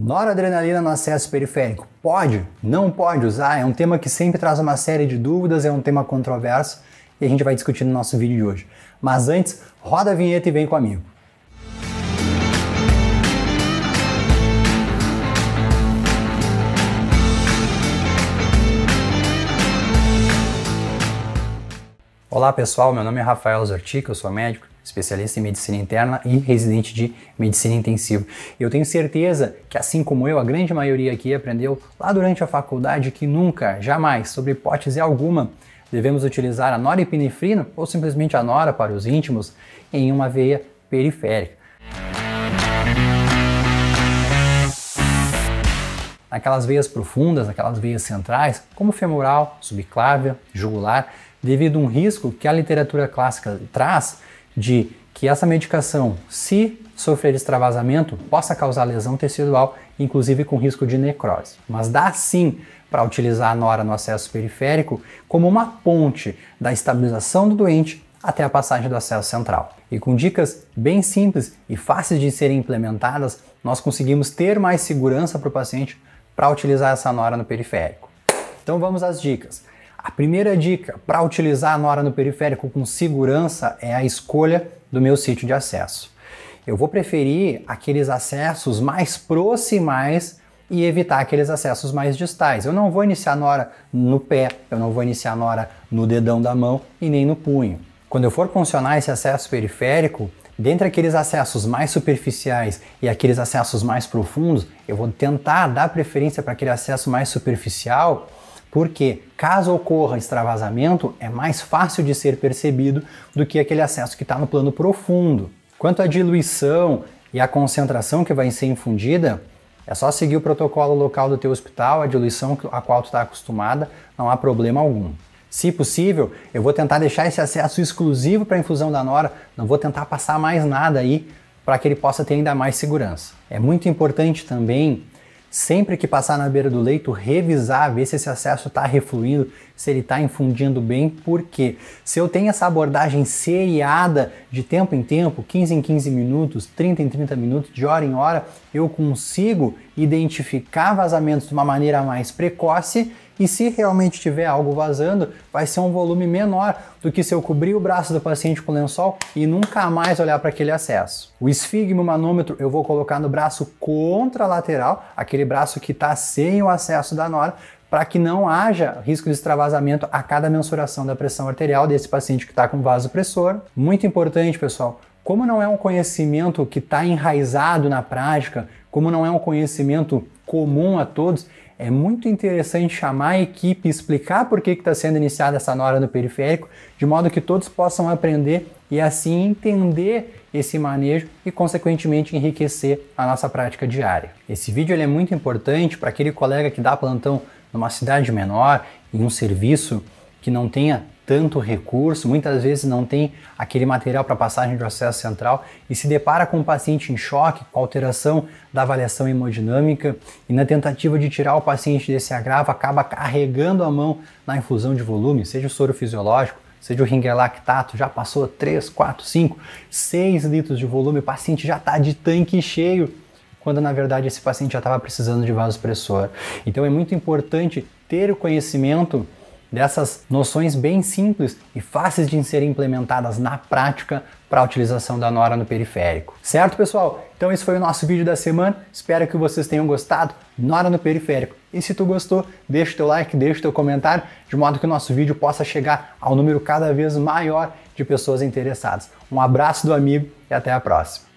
Noradrenalina no acesso periférico. Pode? Não pode usar? É um tema que sempre traz uma série de dúvidas, é um tema controverso e a gente vai discutir no nosso vídeo de hoje. Mas antes, roda a vinheta e vem comigo. Olá pessoal, meu nome é Rafael Zortic, eu sou médico especialista em medicina interna e residente de medicina intensiva. Eu tenho certeza que, assim como eu, a grande maioria aqui aprendeu lá durante a faculdade que nunca, jamais, sobre hipótese alguma, devemos utilizar a norepinefrina ou simplesmente a nora para os íntimos em uma veia periférica. Naquelas veias profundas, aquelas veias centrais, como femoral, subclávia, jugular, devido a um risco que a literatura clássica traz de que essa medicação, se sofrer extravasamento, possa causar lesão tecidual, inclusive com risco de necrose. Mas dá sim para utilizar a nora no acesso periférico como uma ponte da estabilização do doente até a passagem do acesso central. E com dicas bem simples e fáceis de serem implementadas, nós conseguimos ter mais segurança para o paciente para utilizar essa nora no periférico. Então vamos às dicas. A primeira dica para utilizar a Nora no periférico com segurança é a escolha do meu sítio de acesso. Eu vou preferir aqueles acessos mais proximais e evitar aqueles acessos mais distais. Eu não vou iniciar a Nora no pé, eu não vou iniciar a Nora no dedão da mão e nem no punho. Quando eu for funcionar esse acesso periférico, dentre aqueles acessos mais superficiais e aqueles acessos mais profundos, eu vou tentar dar preferência para aquele acesso mais superficial porque caso ocorra extravasamento, é mais fácil de ser percebido do que aquele acesso que está no plano profundo. Quanto à diluição e à concentração que vai ser infundida, é só seguir o protocolo local do teu hospital, a diluição a qual tu está acostumada, não há problema algum. Se possível, eu vou tentar deixar esse acesso exclusivo para a infusão da Nora, não vou tentar passar mais nada aí para que ele possa ter ainda mais segurança. É muito importante também Sempre que passar na beira do leito, revisar, ver se esse acesso está refluindo, se ele está infundindo bem, porque se eu tenho essa abordagem seriada de tempo em tempo, 15 em 15 minutos, 30 em 30 minutos, de hora em hora, eu consigo identificar vazamentos de uma maneira mais precoce e se realmente tiver algo vazando, vai ser um volume menor do que se eu cobrir o braço do paciente com lençol e nunca mais olhar para aquele acesso. O esfigmomanômetro eu vou colocar no braço contralateral, aquele braço que está sem o acesso da nora, para que não haja risco de extravasamento a cada mensuração da pressão arterial desse paciente que está com vasopressor. Muito importante, pessoal, como não é um conhecimento que está enraizado na prática, como não é um conhecimento comum a todos, é muito interessante chamar a equipe, explicar por que está sendo iniciada essa nora no periférico, de modo que todos possam aprender e assim entender esse manejo e, consequentemente, enriquecer a nossa prática diária. Esse vídeo é muito importante para aquele colega que dá plantão numa cidade menor, em um serviço que não tenha tanto recurso, muitas vezes não tem aquele material para passagem de acesso central e se depara com o um paciente em choque, com alteração da avaliação hemodinâmica e na tentativa de tirar o paciente desse agravo acaba carregando a mão na infusão de volume, seja o soro fisiológico, seja o ringer lactato, já passou 3, 4, 5, 6 litros de volume, o paciente já está de tanque cheio, quando na verdade esse paciente já estava precisando de vasopressor. Então é muito importante ter o conhecimento dessas noções bem simples e fáceis de serem implementadas na prática para a utilização da Nora no periférico. Certo, pessoal? Então esse foi o nosso vídeo da semana. Espero que vocês tenham gostado. Nora no periférico. E se tu gostou, deixa o teu like, deixa o teu comentário, de modo que o nosso vídeo possa chegar ao número cada vez maior de pessoas interessadas. Um abraço do amigo e até a próxima.